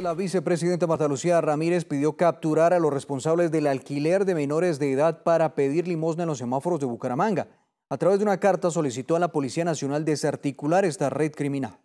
la vicepresidenta Marta Lucía Ramírez pidió capturar a los responsables del alquiler de menores de edad para pedir limosna en los semáforos de Bucaramanga. A través de una carta solicitó a la Policía Nacional desarticular esta red criminal.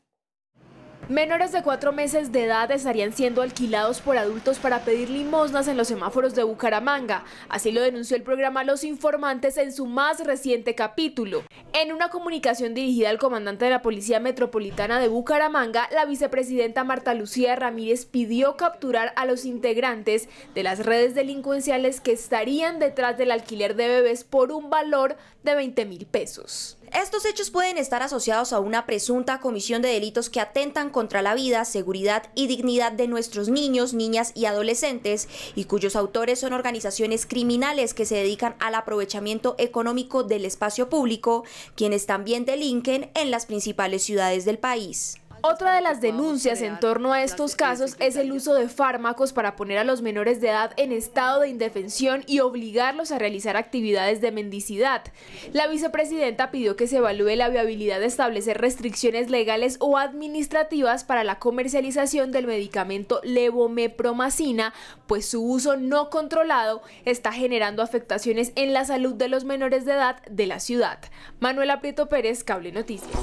Menores de cuatro meses de edad estarían siendo alquilados por adultos para pedir limosnas en los semáforos de Bucaramanga. Así lo denunció el programa Los Informantes en su más reciente capítulo. En una comunicación dirigida al comandante de la Policía Metropolitana de Bucaramanga, la vicepresidenta Marta Lucía Ramírez pidió capturar a los integrantes de las redes delincuenciales que estarían detrás del alquiler de bebés por un valor de 20 mil pesos. Estos hechos pueden estar asociados a una presunta comisión de delitos que atentan contra la vida, seguridad y dignidad de nuestros niños, niñas y adolescentes y cuyos autores son organizaciones criminales que se dedican al aprovechamiento económico del espacio público, quienes también delinquen en las principales ciudades del país. Otra de las denuncias en torno a estos casos es el uso de fármacos para poner a los menores de edad en estado de indefensión y obligarlos a realizar actividades de mendicidad. La vicepresidenta pidió que se evalúe la viabilidad de establecer restricciones legales o administrativas para la comercialización del medicamento levomepromacina, pues su uso no controlado está generando afectaciones en la salud de los menores de edad de la ciudad. Manuela Prieto Pérez, Cable Noticias.